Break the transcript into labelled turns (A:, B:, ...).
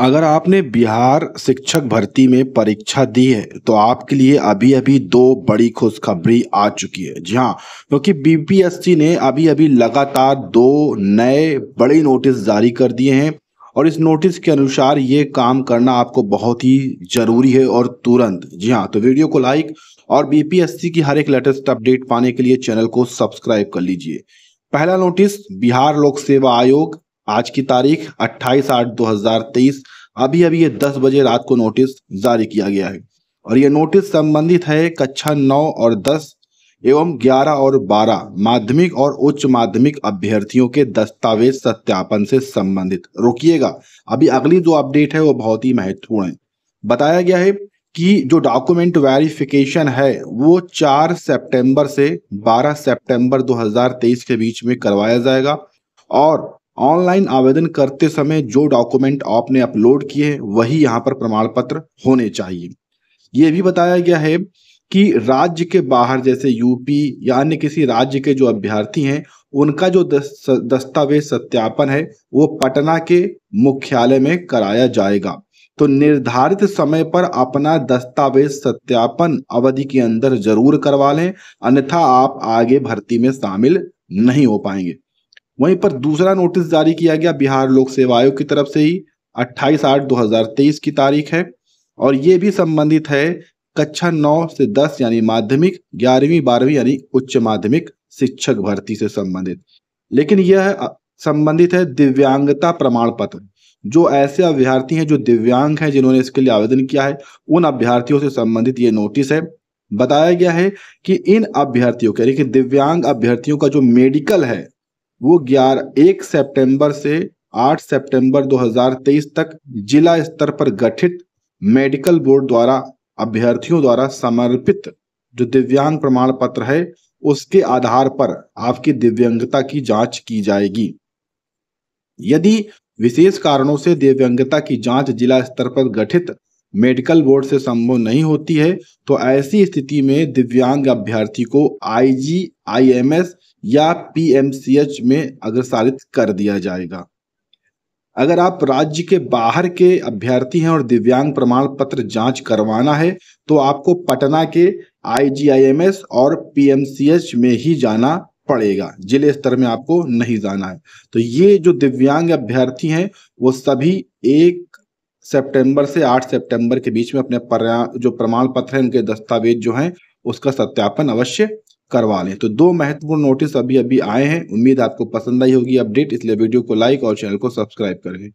A: अगर आपने बिहार शिक्षक भर्ती में परीक्षा दी है तो आपके लिए अभी अभी दो बड़ी खुशखबरी आ चुकी है जी हाँ क्योंकि तो बीपीएससी ने अभी अभी लगातार दो नए बड़े नोटिस जारी कर दिए हैं और इस नोटिस के अनुसार ये काम करना आपको बहुत ही ज़रूरी है और तुरंत जी हाँ तो वीडियो को लाइक और बीपीएससी की हर एक लेटेस्ट अपडेट पाने के लिए चैनल को सब्सक्राइब कर लीजिए पहला नोटिस बिहार लोक सेवा आयोग आज की तारीख 28 आठ 2023 अभी अभी ये 10 बजे रात को नोटिस जारी किया गया है और ये नोटिस संबंधित है कक्षा 9 और 10 एवं 11 और 12 माध्यमिक और उच्च माध्यमिक अभ्यर्थियों के दस्तावेज सत्यापन से संबंधित रोकिएगा अभी अगली जो अपडेट है वो बहुत ही महत्वपूर्ण है बताया गया है कि जो डॉक्यूमेंट वेरिफिकेशन है वो 4 सितंबर से 12 सितंबर 2023 के बीच में करवाया जाएगा और ऑनलाइन आवेदन करते समय जो डॉक्यूमेंट आपने अपलोड किए हैं वही यहाँ पर प्रमाण पत्र होने चाहिए ये भी बताया गया है कि राज्य के बाहर जैसे यूपी या अन्य किसी राज्य के जो अभ्यर्थी हैं उनका जो दस्तावेज सत्यापन है वो पटना के मुख्यालय में कराया जाएगा तो निर्धारित समय पर अपना दस्तावेज सत्यापन अवधि के अंदर जरूर करवा लें अन्यथा आप आगे भर्ती में शामिल नहीं हो पाएंगे वहीं पर दूसरा नोटिस जारी किया गया बिहार लोक सेवा आयोग की तरफ से ही 28 आठ 2023 की तारीख है और ये भी संबंधित है कक्षा नौ से दस यानी माध्यमिक ग्यारहवीं बारहवीं यानी उच्च माध्यमिक शिक्षक भर्ती से संबंधित लेकिन यह संबंधित है दिव्यांगता प्रमाण पत्र जो ऐसे अभ्यर्थी हैं जो दिव्यांग हैं जिन्होंने इसके लिए आवेदन किया है उन अभ्यर्थियों से संबंधित ये नोटिस है बताया गया है कि इन अभ्यर्थियों के यानी कि दिव्यांग अभ्यर्थियों का जो मेडिकल है वो ग्यारह एक सितंबर से 8 सितंबर 2023 तक जिला स्तर पर गठित मेडिकल बोर्ड द्वारा अभ्यर्थियों द्वारा समर्पित जो दिव्यांग प्रमाण पत्र है उसके आधार पर आपकी दिव्यांगता की जांच की जाएगी यदि विशेष कारणों से दिव्यांगता की जांच जिला स्तर पर गठित मेडिकल बोर्ड से संभव नहीं होती है तो ऐसी स्थिति में दिव्यांग अभ्यर्थी को आईएमएस या पीएमसीएच में अग्रसारित कर दिया जाएगा अगर आप राज्य के बाहर के अभ्यर्थी हैं और दिव्यांग प्रमाण पत्र जांच करवाना है तो आपको पटना के आईजीआईएमएस और पीएमसीएच में ही जाना पड़ेगा जिले स्तर में आपको नहीं जाना है तो ये जो दिव्यांग अभ्यर्थी हैं वो सभी एक सितंबर से 8 सितंबर के बीच में अपने जो प्रमाण पत्र है उनके दस्तावेज जो है उसका सत्यापन अवश्य करवा लें तो दो महत्वपूर्ण नोटिस अभी अभी आए हैं उम्मीद आपको पसंद आई होगी अपडेट इसलिए वीडियो को लाइक और चैनल को सब्सक्राइब करें